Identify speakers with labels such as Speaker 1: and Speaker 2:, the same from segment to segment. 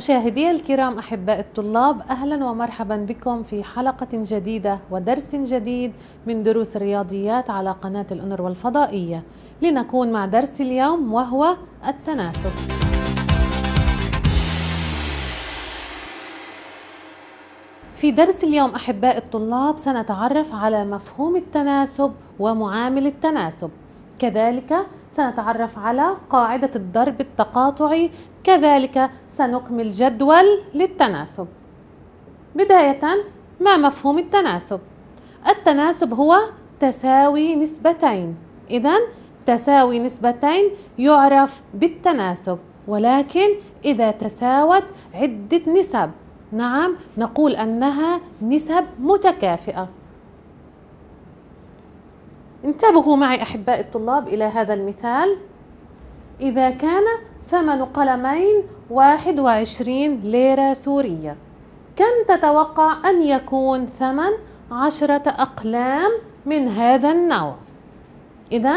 Speaker 1: مشاهدي الكرام أحباء الطلاب أهلا ومرحبا بكم في حلقة جديدة ودرس جديد من دروس الرياضيات على قناة الأنر والفضائية لنكون مع درس اليوم وهو التناسب في درس اليوم أحباء الطلاب سنتعرف على مفهوم التناسب ومعامل التناسب كذلك سنتعرف على قاعدة الضرب التقاطعي كذلك سنكمل جدول للتناسب بداية ما مفهوم التناسب؟ التناسب هو تساوي نسبتين إذا تساوي نسبتين يعرف بالتناسب ولكن إذا تساوت عدة نسب نعم نقول أنها نسب متكافئة انتبهوا معي أحباء الطلاب إلى هذا المثال إذا كان ثمن قلمين 21 ليرة سورية كم تتوقع أن يكون ثمن عشرة أقلام من هذا النوع؟ إذا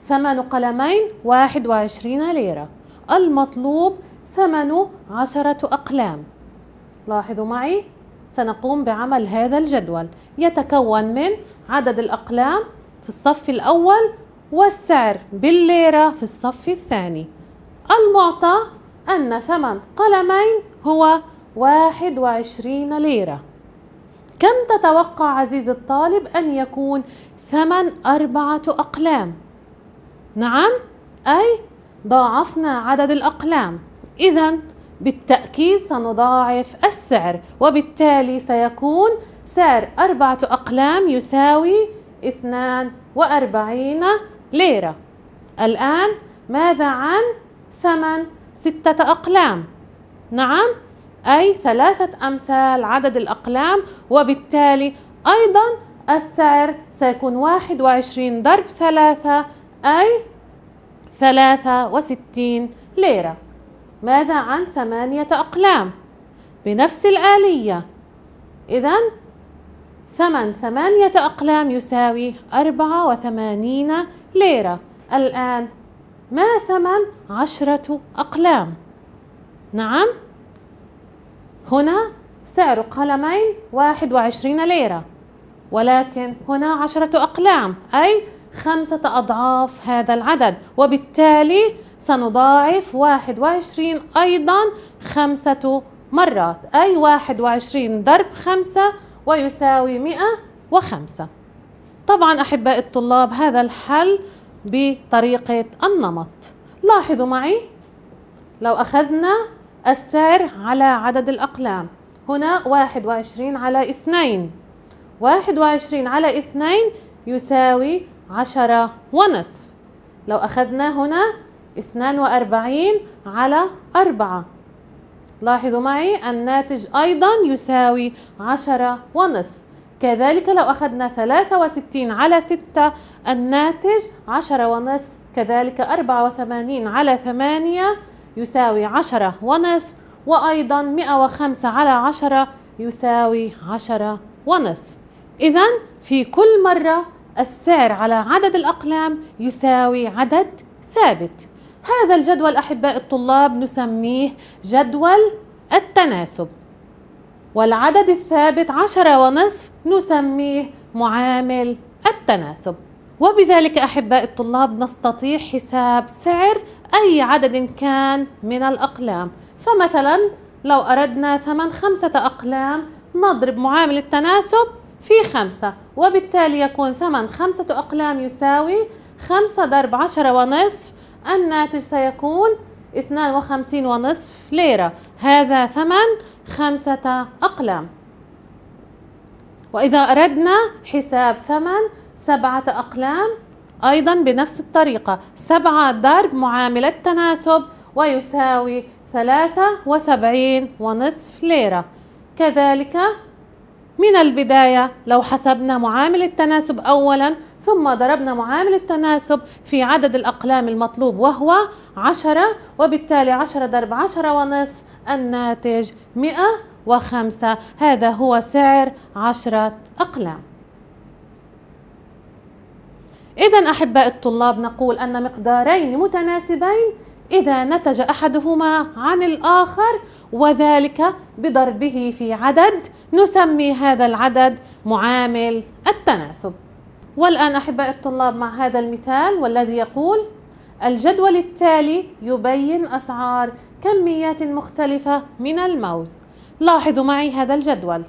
Speaker 1: ثمن قلمين 21 ليرة المطلوب ثمن عشرة أقلام لاحظوا معي سنقوم بعمل هذا الجدول يتكون من عدد الأقلام في الصف الأول والسعر بالليرة في الصف الثاني المعطى أن ثمن قلمين هو 21 ليرة كم تتوقع عزيز الطالب أن يكون ثمن أربعة أقلام؟ نعم أي ضاعفنا عدد الأقلام إذا بالتأكيد سنضاعف السعر وبالتالي سيكون سعر أربعة أقلام يساوي 42 ليرة الآن ماذا عن ثمن ستة أقلام نعم أي ثلاثة أمثال عدد الأقلام وبالتالي أيضا السعر سيكون 21 ضرب ثلاثة أي 63 ليرة ماذا عن ثمانية أقلام بنفس الآلية إذا ثمن ثمانية أقلام يساوي أربعة وثمانين ليرة الآن ما ثمن عشرة أقلام؟ نعم هنا سعر قلمين واحد وعشرين ليرة ولكن هنا عشرة أقلام أي خمسة أضعاف هذا العدد وبالتالي سنضاعف واحد وعشرين أيضا خمسة مرات أي واحد وعشرين ضرب خمسة ويساوي 105 طبعا أحباء الطلاب هذا الحل بطريقة النمط لاحظوا معي لو أخذنا السعر على عدد الأقلام هنا 21 على 2 21 على 2 يساوي 10 ونصف لو أخذنا هنا 42 على 4 لاحظوا معي الناتج أيضا يساوي عشرة ونصف كذلك لو أخذنا ثلاثة وستين على ستة الناتج عشرة ونصف كذلك أربعة وثمانين على ثمانية يساوي عشرة ونصف وأيضا مئة وخمسة على عشرة يساوي عشرة ونصف إذا في كل مرة السعر على عدد الأقلام يساوي عدد ثابت هذا الجدول أحباء الطلاب نسميه جدول التناسب والعدد الثابت عشرة ونصف نسميه معامل التناسب وبذلك أحباء الطلاب نستطيع حساب سعر أي عدد كان من الأقلام فمثلا لو أردنا ثمن خمسة أقلام نضرب معامل التناسب في خمسة وبالتالي يكون ثمن خمسة أقلام يساوي خمسة ضرب عشرة ونصف الناتج سيكون ونصف ليرة هذا ثمن خمسة أقلام وإذا أردنا حساب ثمن سبعة أقلام أيضا بنفس الطريقة سبعة ضرب معاملة تناسب ويساوي ثلاثة وسبعين ونصف ليرة كذلك من البداية لو حسبنا معامل التناسب أولا ثم ضربنا معامل التناسب في عدد الأقلام المطلوب وهو 10 وبالتالي 10 ضرب 10 ونصف الناتج 105 هذا هو سعر 10 أقلام إذا أحباء الطلاب نقول أن مقدارين متناسبين إذا نتج أحدهما عن الآخر وذلك بضربه في عدد نسمي هذا العدد معامل التناسب والآن أحباء الطلاب مع هذا المثال والذي يقول الجدول التالي يبين أسعار كميات مختلفة من الموز لاحظوا معي هذا الجدول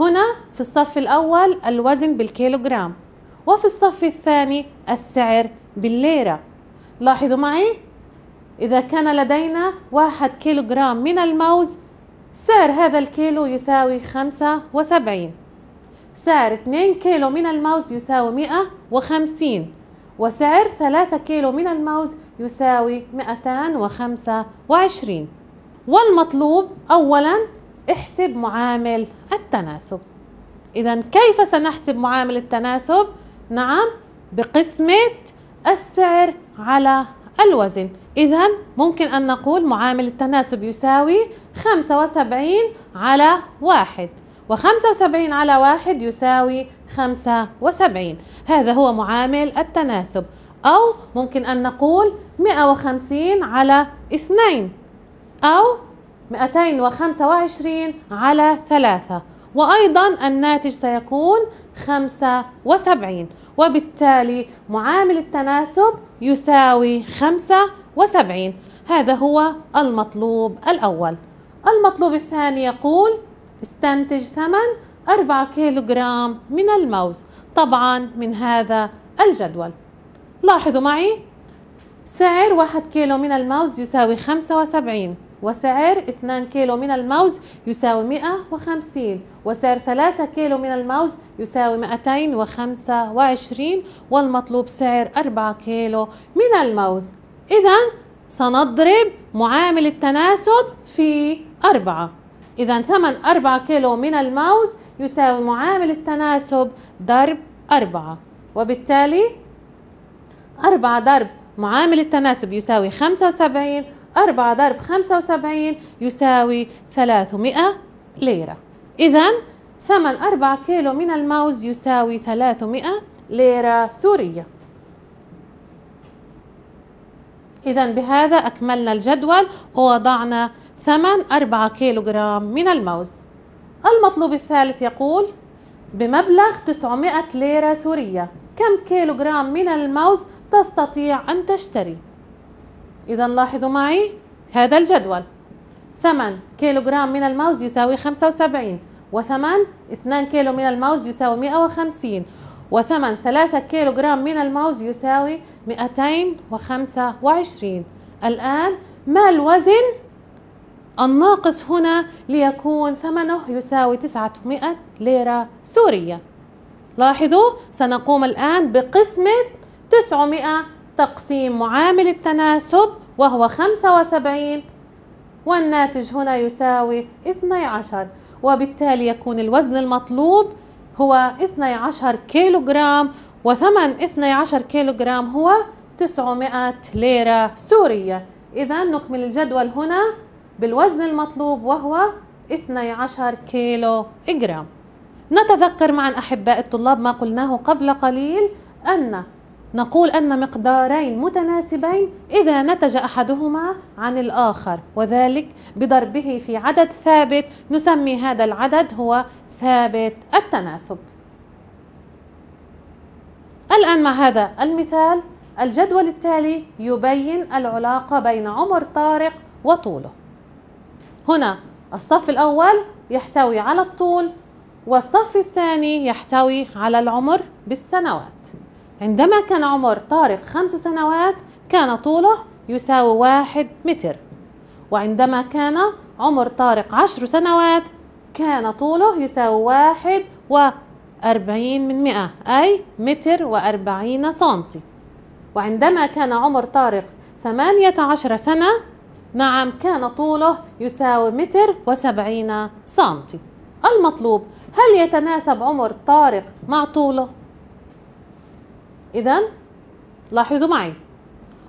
Speaker 1: هنا في الصف الأول الوزن بالكيلوغرام وفي الصف الثاني السعر بالليرة لاحظوا معي إذا كان لدينا واحد كيلوغرام من الموز سعر هذا الكيلو يساوي خمسة وسبعين سعر 2 كيلو من الموز يساوي 150 وسعر 3 كيلو من الموز يساوي 225 والمطلوب أولا احسب معامل التناسب إذا كيف سنحسب معامل التناسب؟ نعم بقسمة السعر على الوزن إذا ممكن أن نقول معامل التناسب يساوي 75 على واحد و75 على واحد يساوي 75 هذا هو معامل التناسب أو ممكن أن نقول 150 على 2 أو 225 على 3 وأيضا الناتج سيكون 75 وبالتالي معامل التناسب يساوي 75 هذا هو المطلوب الأول المطلوب الثاني يقول استنتج ثمن 4 كيلوغرام من الموز طبعا من هذا الجدول لاحظوا معي سعر 1 كيلو من الموز يساوي 75 وسعر 2 كيلو من الموز يساوي 150 وسعر 3 كيلو من الموز يساوي 225 والمطلوب سعر 4 كيلو من الموز إذا سنضرب معامل التناسب في 4 إذا ثمن 4 كيلو من الموز يساوي معامل التناسب ضرب 4 وبالتالي 4 ضرب معامل التناسب يساوي 75 4 ضرب 75 يساوي 300 ليرة إذا ثمن 4 كيلو من الموز يساوي 300 ليرة سورية إذا بهذا أكملنا الجدول ووضعنا ثمن 4 كيلوغرام من الموز المطلوب الثالث يقول بمبلغ 900 ليرة سورية كم كيلوغرام من الموز تستطيع أن تشتري؟ إذا لاحظوا معي هذا الجدول ثمن كيلوغرام من الموز يساوي 75 وثمن 2 كيلو من الموز يساوي 150 وثمن 3 كيلوغرام من الموز يساوي 225 الآن ما الوزن الناقص هنا ليكون ثمنه يساوي 900 ليرة سورية لاحظوا سنقوم الآن بقسمة 900 تقسيم معامل التناسب وهو 75 والناتج هنا يساوي 12 وبالتالي يكون الوزن المطلوب هو 12 كيلوغرام وثمن 12 كيلوغرام هو 900 ليرة سورية إذا نكمل الجدول هنا بالوزن المطلوب وهو 12 كيلو جرام نتذكر معا أحباء الطلاب ما قلناه قبل قليل أن نقول أن مقدارين متناسبين إذا نتج أحدهما عن الآخر وذلك بضربه في عدد ثابت نسمي هذا العدد هو ثابت التناسب الآن مع هذا المثال الجدول التالي يبين العلاقة بين عمر طارق وطوله هنا الصف الأول يحتوي على الطول والصف الثاني يحتوي على العمر بالسنوات عندما كان عمر طارق خمس سنوات كان طوله يساوي واحد متر وعندما كان عمر طارق عشر سنوات كان طوله يساوي واحد وأربعين من مئة أي متر وأربعين سنتي وعندما كان عمر طارق ثمانية عشر سنة نعم كان طوله يساوي متر وسبعين سنتي المطلوب هل يتناسب عمر طارق مع طوله؟ إذا لاحظوا معي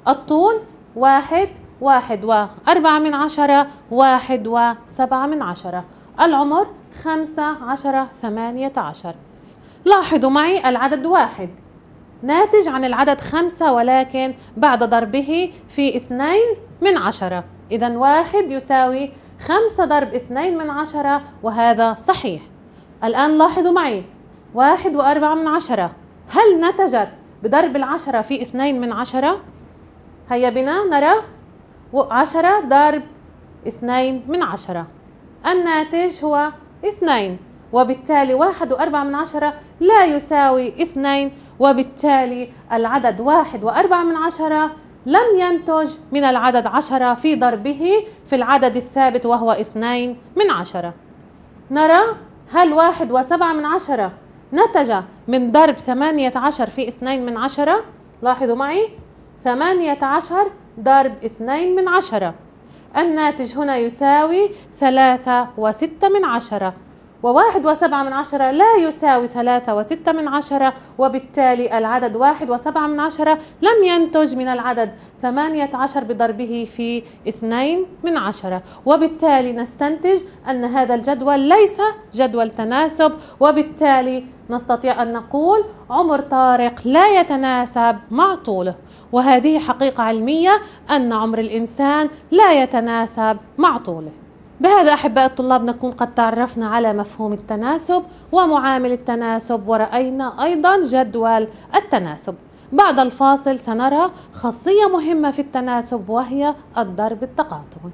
Speaker 1: الطول واحد واحد وأربعة من عشرة واحد وسبعة من عشرة العمر خمسة عشرة ثمانية عشر لاحظوا معي العدد واحد ناتج عن العدد خمسة ولكن بعد ضربه في اثنين من عشرة إذا واحد يساوي خمسة ضرب اثنين من عشرة وهذا صحيح الآن لاحظوا معي واحد وأربعة من عشرة هل نتجت بضرب العشرة في اثنين من عشرة؟ هيا بنا نرى عشرة ضرب اثنين من عشرة الناتج هو اثنين وبالتالي واحد وأربعة من عشرة لا يساوي اثنين وبالتالي العدد واحد وأربعة من عشرة لم ينتج من العدد عشرة في ضربه في العدد الثابت وهو اثنين من عشرة نرى هل واحد وسبعة من عشرة نتج من ضرب ثمانية عشر في اثنين من عشرة لاحظوا معي ثمانية عشر ضرب اثنين من عشرة الناتج هنا يساوي ثلاثة وستة من عشرة وواحد وسبعة من عشرة لا يساوي ثلاثة وستة من عشرة وبالتالي العدد واحد وسبعة من عشرة لم ينتج من العدد ثمانية عشر بضربه في اثنين من عشرة وبالتالي نستنتج أن هذا الجدول ليس جدول تناسب وبالتالي نستطيع أن نقول عمر طارق لا يتناسب مع طوله وهذه حقيقة علمية أن عمر الإنسان لا يتناسب مع طوله بهذا أحباء الطلاب نكون قد تعرفنا على مفهوم التناسب ومعامل التناسب ورأينا أيضا جدول التناسب بعد الفاصل سنرى خاصية مهمة في التناسب وهي الضرب التقاطعي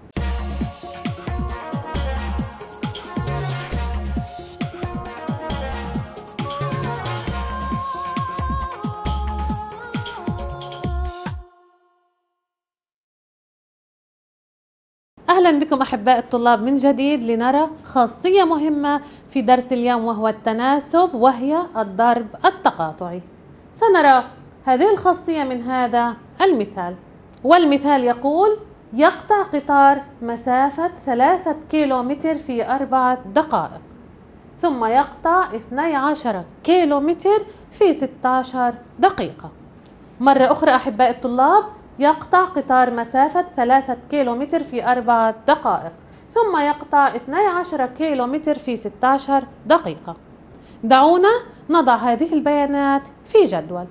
Speaker 1: اهلا بكم احباء الطلاب من جديد لنرى خاصيه مهمه في درس اليوم وهو التناسب وهي الضرب التقاطعي سنرى هذه الخاصيه من هذا المثال والمثال يقول يقطع قطار مسافه ثلاثه كيلومتر في اربعه دقائق ثم يقطع 12 كيلومتر في 16 دقيقه مره اخرى احباء الطلاب يقطع قطار مسافة 3 كيلومتر في 4 دقائق ثم يقطع 12 كيلومتر في 16 دقيقة دعونا نضع هذه البيانات في جدول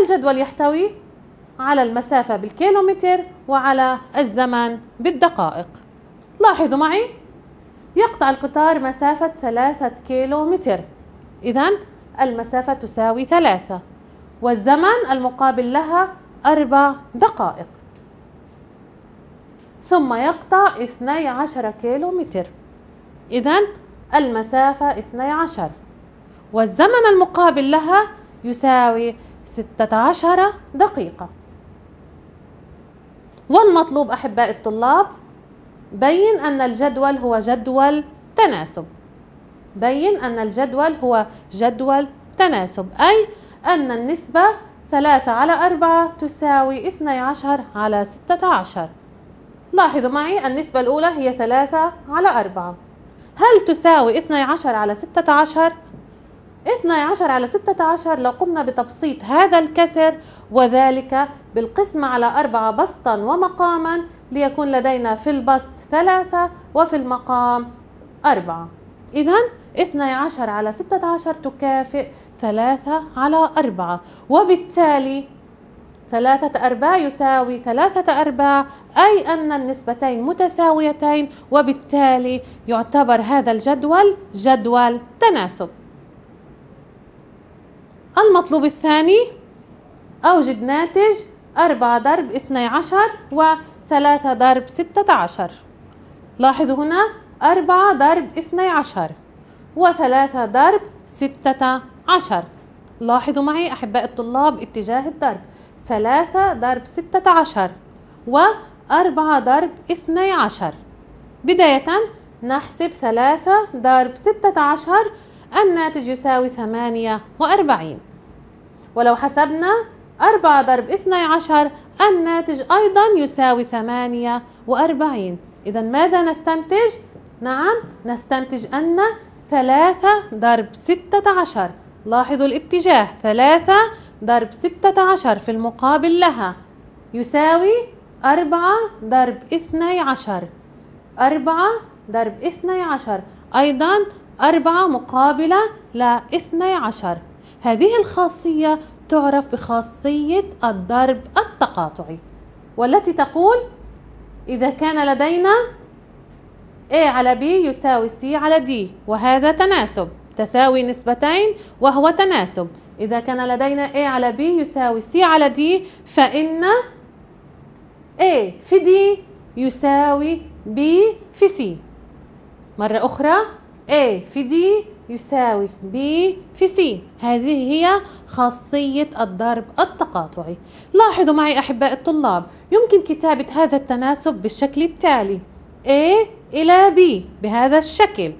Speaker 1: الجدول يحتوي على المسافة بالكيلومتر وعلى الزمن بالدقائق لاحظوا معي يقطع القطار مسافة ثلاثة كيلومتر إذا المسافة تساوي ثلاثة والزمن المقابل لها أربع دقائق ثم يقطع 12 كيلو متر إذا المسافة 12 والزمن المقابل لها يساوي 16 دقيقة والمطلوب أحباء الطلاب بين أن الجدول هو جدول تناسب بين أن الجدول هو جدول تناسب أي أن النسبة 3 على 4 تساوي 12 على 16 لاحظوا معي النسبة الأولى هي 3 على 4 هل تساوي 12 على 16؟ 12 على 16 لو قمنا بتبسيط هذا الكسر وذلك بالقسمة على 4 بسطا ومقاما ليكون لدينا في البسط 3 وفي المقام 4 إذا 12 على 16 تكافئ ثلاثة على أربعة وبالتالي ثلاثة أرباع يساوي ثلاثة أرباع أي أن النسبتين متساويتين وبالتالي يعتبر هذا الجدول جدول تناسب المطلوب الثاني أوجد ناتج 4 ضرب اثني و3 ضرب 16 لاحظوا هنا 4 ضرب اثني و3 ضرب 16 عشر لاحظوا معي أحباء الطلاب اتجاه الضرب ثلاثة ضرب ستة عشر وأربعة ضرب اثني عشر بداية نحسب ثلاثة ضرب ستة عشر الناتج يساوي ثمانية وأربعين ولو حسبنا أربعة ضرب اثني عشر الناتج أيضا يساوي ثمانية وأربعين إذا ماذا نستنتج؟ نعم نستنتج أن ثلاثة ضرب ستة عشر لاحظوا الاتجاه ثلاثة ضرب ستة عشر في المقابل لها يساوي أربعة ضرب اثني عشر أربعة ضرب اثني عشر أيضا أربعة مقابلة لاثني عشر هذه الخاصية تعرف بخاصية الضرب التقاطعي والتي تقول إذا كان لدينا A على B يساوي C على D وهذا تناسب تساوي نسبتين وهو تناسب إذا كان لدينا A على B يساوي C على D فإن A في D يساوي B في C مرة أخرى A في D يساوي B في C هذه هي خاصية الضرب التقاطعي لاحظوا معي أحباء الطلاب يمكن كتابة هذا التناسب بالشكل التالي A إلى B بهذا الشكل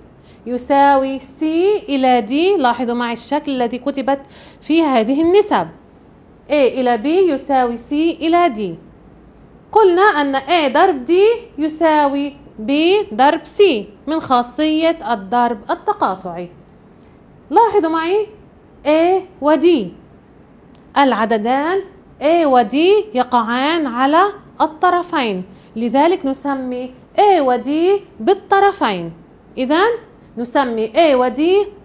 Speaker 1: يساوي C إلى D لاحظوا معي الشكل الذي كتبت في هذه النسب A إلى B يساوي C إلى D قلنا أن A ضرب D يساوي B ضرب C من خاصية الضرب التقاطعي لاحظوا معي A و D العددان A و D يقعان على الطرفين لذلك نسمي A و D بالطرفين إذا نسمي A و D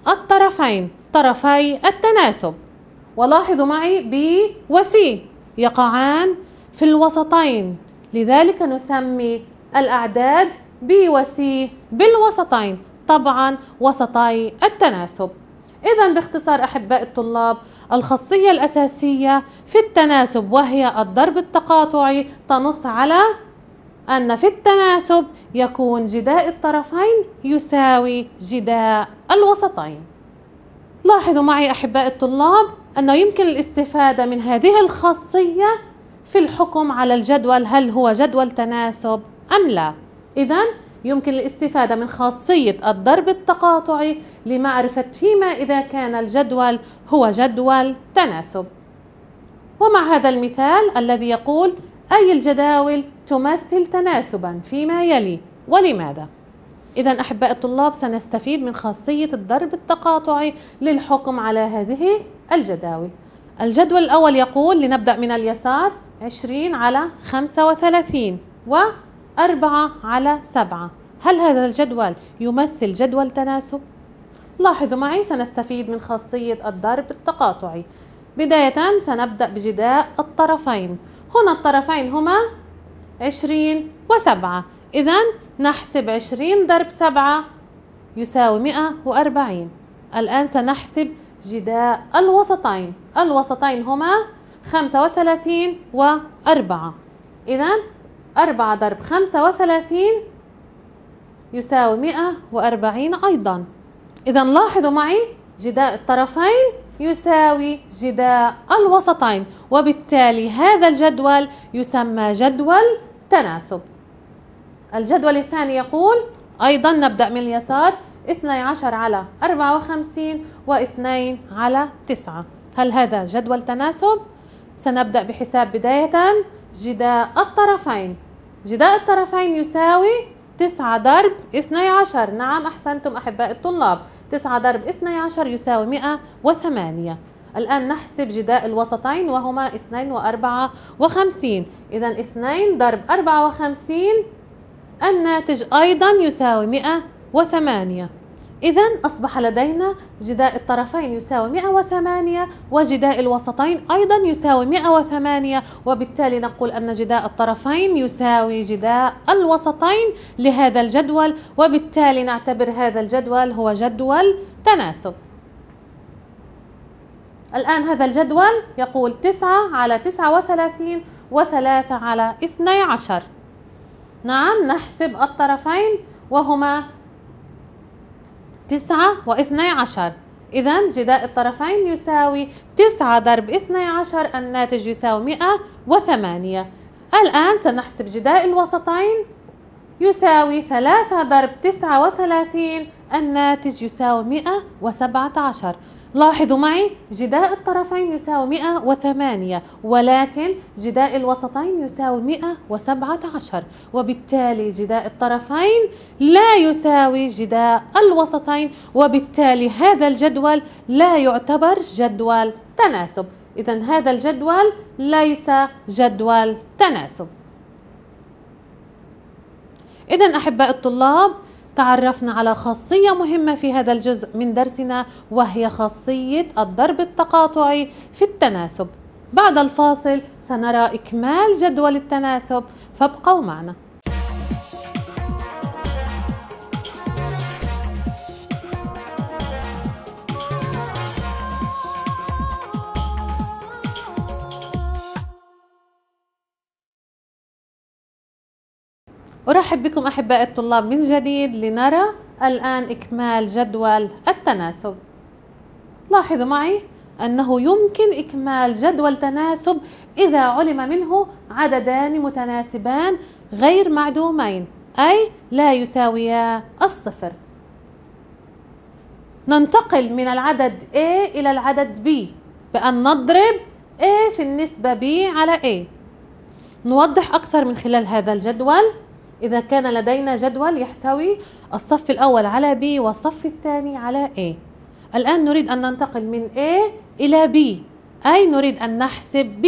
Speaker 1: الطرفين طرفي التناسب ولاحظوا معي B و C يقعان في الوسطين لذلك نسمي الأعداد B و C بالوسطين طبعا وسطي التناسب إذا باختصار أحباء الطلاب الخاصية الأساسية في التناسب وهي الضرب التقاطعي تنص على أن في التناسب يكون جداء الطرفين يساوي جداء الوسطين لاحظوا معي أحباء الطلاب أنه يمكن الاستفادة من هذه الخاصية في الحكم على الجدول هل هو جدول تناسب أم لا إذا يمكن الاستفادة من خاصية الضرب التقاطعي لمعرفة فيما إذا كان الجدول هو جدول تناسب ومع هذا المثال الذي يقول أي الجداول تمثل تناسبا فيما يلي ولماذا؟ إذا أحباء الطلاب سنستفيد من خاصية الضرب التقاطعي للحكم على هذه الجداول الجدول الأول يقول لنبدأ من اليسار 20 على 35 و 4 على 7 هل هذا الجدول يمثل جدول تناسب؟ لاحظوا معي سنستفيد من خاصية الضرب التقاطعي بداية سنبدأ بجداء الطرفين هنا الطرفين هما عشرين وسبعة إذا نحسب عشرين ضرب سبعة يساوي مئة وأربعين الآن سنحسب جداء الوسطين الوسطين هما خمسة وثلاثين وأربعة إذا أربعة ضرب خمسة وثلاثين يساوي مئة وأربعين أيضا إذا لاحظوا معي جداء الطرفين يساوي جداء الوسطين وبالتالي هذا الجدول يسمى جدول تناسب الجدول الثاني يقول أيضا نبدأ من اليسار 12 على 54 و2 على 9 هل هذا جدول تناسب؟ سنبدأ بحساب بداية جداء الطرفين جداء الطرفين يساوي 9 ضرب 12 نعم أحسنتم أحباء الطلاب 9 ضرب 12 يساوي 108 الآن نحسب جداء الوسطين وهما 2 و 54 إذا 2 ضرب 54 الناتج أيضا يساوي 108 إذا أصبح لدينا جداء الطرفين يساوي 108 وجداء الوسطين أيضا يساوي 108 وبالتالي نقول أن جداء الطرفين يساوي جداء الوسطين لهذا الجدول وبالتالي نعتبر هذا الجدول هو جدول تناسب الآن هذا الجدول يقول 9 على 39 و3 على 12 نعم نحسب الطرفين وهما تسعة واثني عشر إذا جداء الطرفين يساوي تسعة ضرب اثني عشر الناتج يساوي مئة وثمانية الآن سنحسب جداء الوسطين يساوي ثلاثة ضرب تسعة وثلاثين الناتج يساوي مئة وسبعة عشر لاحظوا معي جداء الطرفين يساوي 108 ولكن جداء الوسطين يساوي 117 وبالتالي جداء الطرفين لا يساوي جداء الوسطين وبالتالي هذا الجدول لا يعتبر جدول تناسب إذا هذا الجدول ليس جدول تناسب إذا أحباء الطلاب تعرفنا على خاصية مهمة في هذا الجزء من درسنا وهي خاصية الضرب التقاطعي في التناسب بعد الفاصل سنرى إكمال جدول التناسب فابقوا معنا أرحب بكم أحباء الطلاب من جديد لنرى الآن إكمال جدول التناسب لاحظوا معي أنه يمكن إكمال جدول تناسب إذا علم منه عددان متناسبان غير معدومين أي لا يساويا الصفر ننتقل من العدد A إلى العدد B بأن نضرب A في النسبة B على A نوضح أكثر من خلال هذا الجدول إذا كان لدينا جدول يحتوي الصف الأول على B والصف الثاني على A الآن نريد أن ننتقل من A إلى B أي نريد أن نحسب B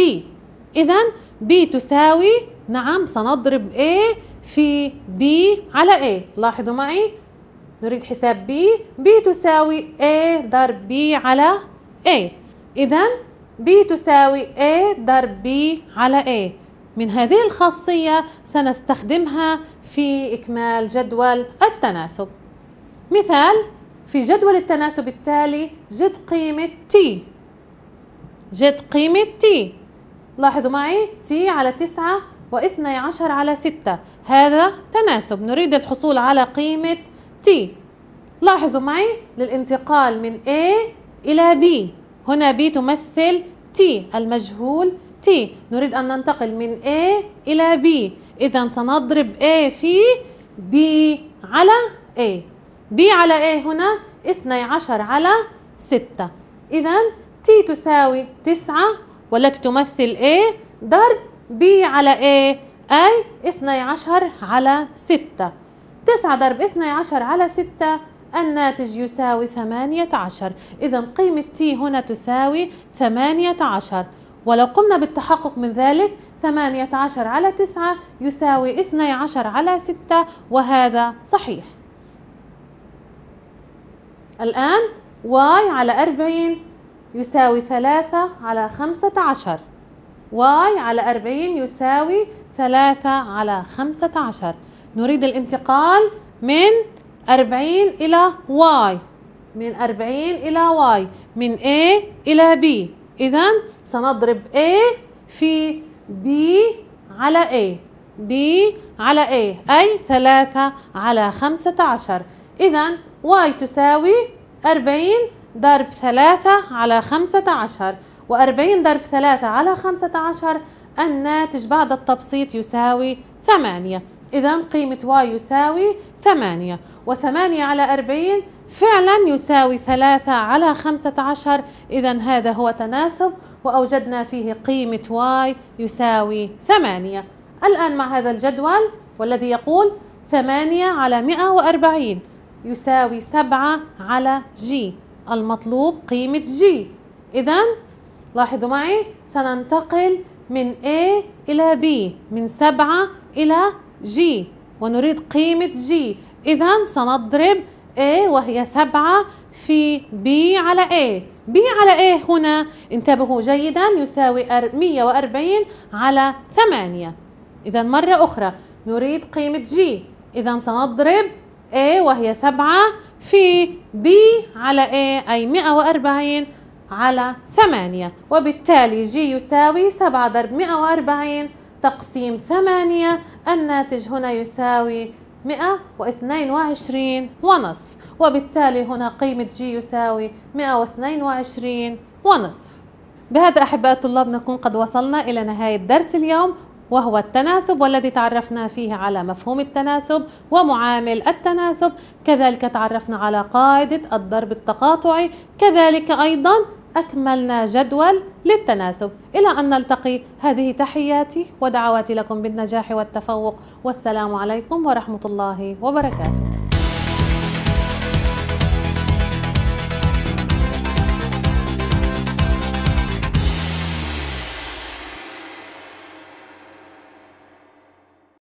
Speaker 1: إذا B تساوي نعم سنضرب A في B على A لاحظوا معي نريد حساب B B تساوي A ضرب B على A إذا B تساوي A ضرب B على A من هذه الخاصية سنستخدمها في إكمال جدول التناسب مثال في جدول التناسب التالي جد قيمة T جد قيمة T لاحظوا معي T على 9 و12 على 6 هذا تناسب نريد الحصول على قيمة T لاحظوا معي للانتقال من A إلى B هنا B تمثل T المجهول تي نريد أن ننتقل من A إلى B إذا سنضرب A في B على A B على A هنا 12 على 6 إذا T تساوي 9 والتي تمثل A ضرب B على A أي 12 على 6 9 ضرب 12 على 6 الناتج يساوي 18 إذا قيمة T هنا تساوي 18 ولو قمنا بالتحقق من ذلك 18 على 9 يساوي 12 على 6 وهذا صحيح الآن y على 40 يساوي 3 على 15 y على 40 يساوي 3 على 15 نريد الانتقال من 40 إلى y من 40 إلى y من A إلى B إذا سنضرب A في B على A B على A أي ثلاثة على خمسة عشر إذا Y تساوي أربعين ضرب ثلاثة على خمسة عشر وأربعين ضرب ثلاثة على خمسة عشر الناتج بعد التبسيط يساوي ثمانية إذا قيمة Y يساوي ثمانية وثمانية على أربعين فعلا يساوي ثلاثة على خمسة عشر إذا هذا هو تناسب وأوجدنا فيه قيمة y يساوي ثمانية الآن مع هذا الجدول والذي يقول ثمانية على مئة وأربعين يساوي سبعة على g المطلوب قيمة g إذا لاحظوا معي سننتقل من A إلى B من سبعة إلى G ونريد قيمة G إذا سنضرب A وهي سبعة في B على A B على A هنا انتبهوا جيدا يساوي 140 على 8 إذا مرة أخرى نريد قيمة G إذا سنضرب A وهي سبعة في B على A أي 140 على 8 وبالتالي G يساوي 7 ضرب 140 تقسيم 8 الناتج هنا يساوي 122 ونصف وبالتالي هنا قيمة جي يساوي 122 ونصف بهذا أحباء الطلاب نكون قد وصلنا إلى نهاية درس اليوم وهو التناسب والذي تعرفنا فيه على مفهوم التناسب ومعامل التناسب كذلك تعرفنا على قاعدة الضرب التقاطعي كذلك أيضا أكملنا جدول للتناسب إلى أن نلتقي هذه تحياتي ودعواتي لكم بالنجاح والتفوق والسلام عليكم ورحمة الله وبركاته